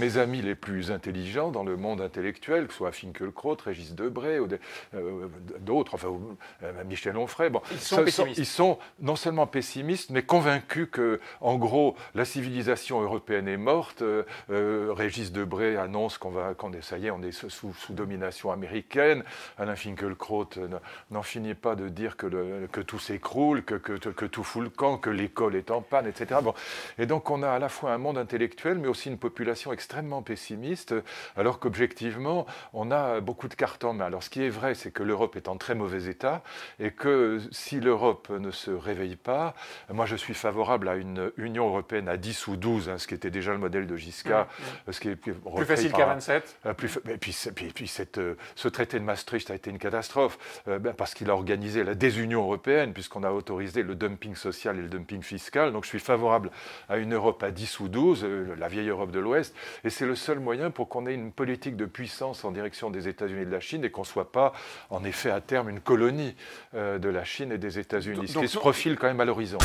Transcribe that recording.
mes amis les plus intelligents dans le monde intellectuel, que ce soit Finkielkraut, Régis Debray, ou euh, d'autres, enfin, euh, Michel Onfray, bon, ils sont, non seulement pessimistes, mais convaincus que, en gros, la civilisation européenne est morte. Euh, Régis Debray annonce qu'on va, qu'on est, ça y est, on est sous, domination américaine. Alain Finkielkraut n'en finit pas de dire que, le, que tout s'écroule, que, que, tout fout le camp, que l'école est en panne, etc. Bon. Et donc, on a à la fois un monde intellectuel, mais aussi une population extrêmement extrêmement pessimiste, alors qu'objectivement, on a beaucoup de cartes en main. Alors ce qui est vrai, c'est que l'Europe est en très mauvais état et que si l'Europe ne se réveille pas, moi je suis favorable à une Union européenne à 10 ou 12, hein, ce qui était déjà le modèle de Giscard, ce qui est plus, facile qu'à 27. et euh, puis, puis euh, ce traité de Maastricht a été une catastrophe euh, ben, parce qu'il a organisé la désunion européenne puisqu'on a autorisé le dumping social et le dumping fiscal. Donc je suis favorable à une Europe à 10 ou 12, la vieille Europe de l'Ouest, et c'est le seul moyen pour qu'on ait une politique de puissance en direction des États-Unis et de la Chine et qu'on ne soit pas, en effet, à terme, une colonie euh, de la Chine et des États-Unis, ce qui se profile quand même à l'horizon.